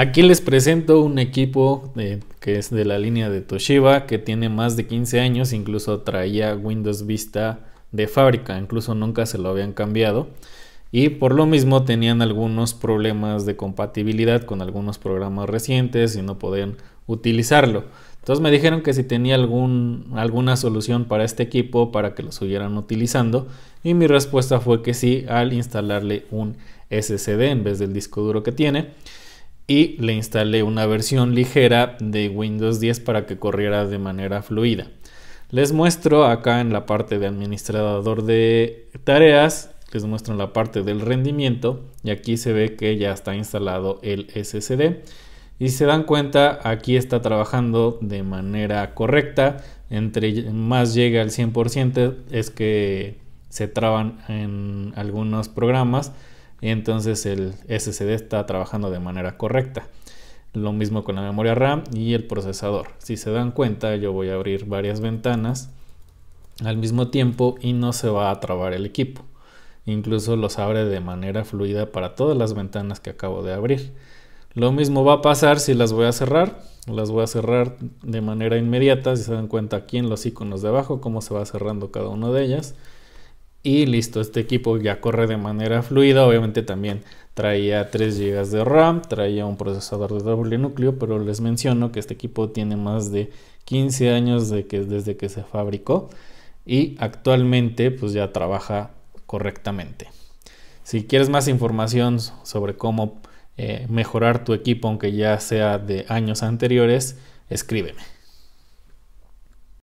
Aquí les presento un equipo que es de la línea de Toshiba que tiene más de 15 años, incluso traía Windows Vista de fábrica, incluso nunca se lo habían cambiado y por lo mismo tenían algunos problemas de compatibilidad con algunos programas recientes y no podían utilizarlo. Entonces me dijeron que si tenía algún, alguna solución para este equipo para que lo siguieran utilizando y mi respuesta fue que sí al instalarle un SSD en vez del disco duro que tiene y le instalé una versión ligera de Windows 10 para que corriera de manera fluida. Les muestro acá en la parte de administrador de tareas, les muestro en la parte del rendimiento y aquí se ve que ya está instalado el SSD. Y se dan cuenta, aquí está trabajando de manera correcta. Entre más llega al 100% es que se traban en algunos programas entonces el SSD está trabajando de manera correcta. Lo mismo con la memoria RAM y el procesador. Si se dan cuenta, yo voy a abrir varias ventanas al mismo tiempo y no se va a trabar el equipo. Incluso los abre de manera fluida para todas las ventanas que acabo de abrir. Lo mismo va a pasar si las voy a cerrar. Las voy a cerrar de manera inmediata. Si se dan cuenta aquí en los iconos de abajo, cómo se va cerrando cada una de ellas. Y listo, este equipo ya corre de manera fluida. Obviamente también traía 3 GB de RAM, traía un procesador de doble núcleo, pero les menciono que este equipo tiene más de 15 años de que, desde que se fabricó y actualmente pues ya trabaja correctamente. Si quieres más información sobre cómo eh, mejorar tu equipo aunque ya sea de años anteriores, escríbeme.